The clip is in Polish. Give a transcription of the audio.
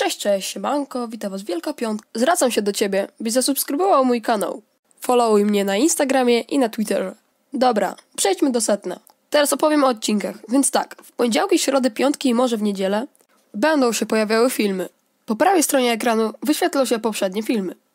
Cześć, cześć, siemanko, witam was Wielka Piątka. Zwracam się do ciebie, byś zasubskrybował mój kanał. Followuj mnie na Instagramie i na Twitterze. Dobra, przejdźmy do setna. Teraz opowiem o odcinkach, więc tak, w poniedziałki, środy, piątki i może w niedzielę będą się pojawiały filmy. Po prawej stronie ekranu wyświetlą się poprzednie filmy.